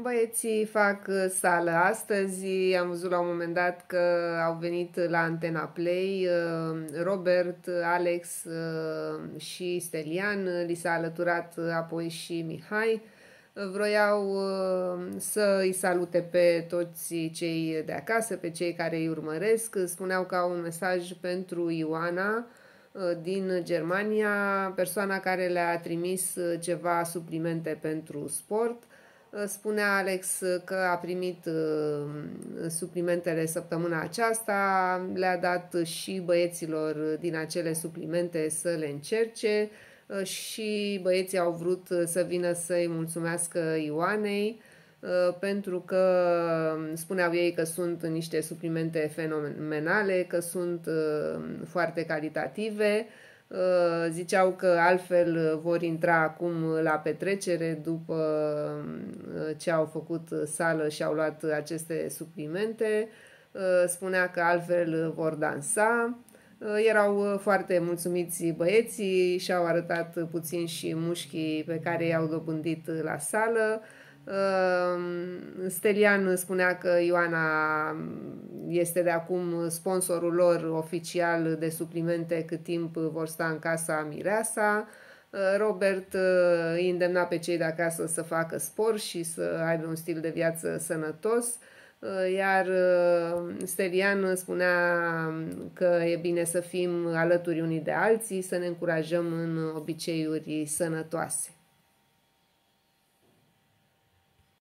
Băieții fac uh, sală astăzi, am văzut la un moment dat că au venit la Antena Play, uh, Robert, Alex uh, și Stelian, li s-a alăturat apoi și Mihai. Vroiau să îi salute pe toți cei de acasă, pe cei care îi urmăresc, spuneau că au un mesaj pentru Ioana, din Germania, persoana care le-a trimis ceva suplimente pentru sport – Spunea Alex că a primit uh, suplimentele săptămâna aceasta, le-a dat și băieților din acele suplimente să le încerce uh, și băieții au vrut să vină să-i mulțumească Ioanei uh, pentru că um, spuneau ei că sunt niște suplimente fenomenale, că sunt foarte calitative, Uh, ziceau că altfel uh, vor intra acum la petrecere după uh, ce au făcut sală și au luat aceste suplimente. Spunea că altfel vor dansa. Erau foarte mulțumiți băieții și-au arătat puțin și mușchii pe care i-au dobândit la sală. Stelian spunea că Ioana este de acum sponsorul lor oficial de suplimente cât timp vor sta în casa Mireasa. Uh, Robert uh, îi îndemna pe cei de acasă să facă sport și să aibă un stil de viață sănătos, uh, iar Stelian spunea că e bine să fim alături unii de alții, să ne încurajăm în obiceiuri sănătoase.